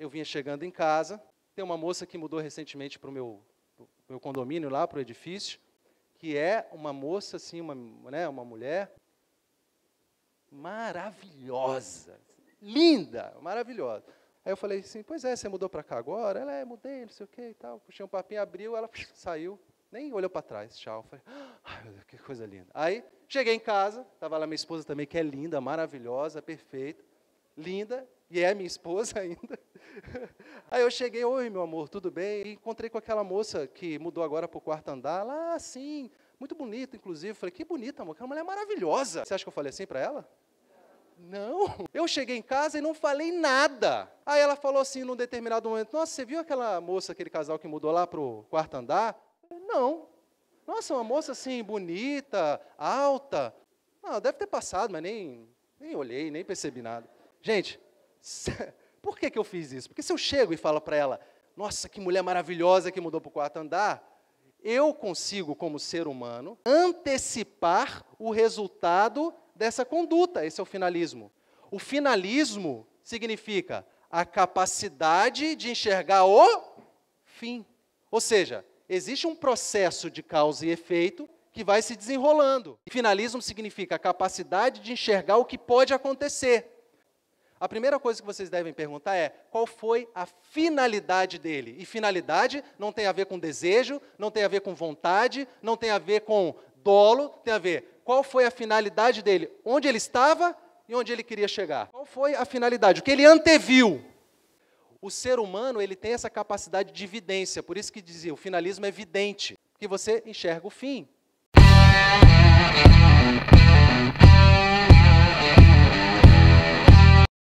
eu vinha chegando em casa, tem uma moça que mudou recentemente para o meu, meu condomínio lá, para o edifício, que é uma moça, assim, uma, né, uma mulher maravilhosa, linda, maravilhosa. Aí eu falei assim, pois é, você mudou para cá agora? Ela, é, mudei, não sei o que e tal. Puxei um papinho, abriu, ela saiu, nem olhou para trás, tchau. Falei, ah, ai meu Deus, que coisa linda. Aí, cheguei em casa, estava lá minha esposa também, que é linda, maravilhosa, perfeita linda, e é minha esposa ainda. Aí eu cheguei, oi, meu amor, tudo bem? E encontrei com aquela moça que mudou agora para o quarto andar, lá, sim, muito bonita, inclusive. Falei, que bonita, amor, aquela mulher é maravilhosa. Você acha que eu falei assim para ela? Não. Eu cheguei em casa e não falei nada. Aí ela falou assim, num determinado momento, nossa, você viu aquela moça, aquele casal que mudou lá para o quarto andar? não. Nossa, uma moça assim, bonita, alta. Não, deve ter passado, mas nem, nem olhei, nem percebi nada. Gente, por que, que eu fiz isso? Porque se eu chego e falo para ela, nossa, que mulher maravilhosa que mudou para o quarto andar, eu consigo, como ser humano, antecipar o resultado dessa conduta. Esse é o finalismo. O finalismo significa a capacidade de enxergar o fim. Ou seja, existe um processo de causa e efeito que vai se desenrolando. Finalismo significa a capacidade de enxergar o que pode acontecer a primeira coisa que vocês devem perguntar é qual foi a finalidade dele. E finalidade não tem a ver com desejo, não tem a ver com vontade, não tem a ver com dolo, tem a ver qual foi a finalidade dele, onde ele estava e onde ele queria chegar. Qual foi a finalidade? O que ele anteviu? O ser humano ele tem essa capacidade de evidência, por isso que dizia o finalismo é vidente, que você enxerga o fim.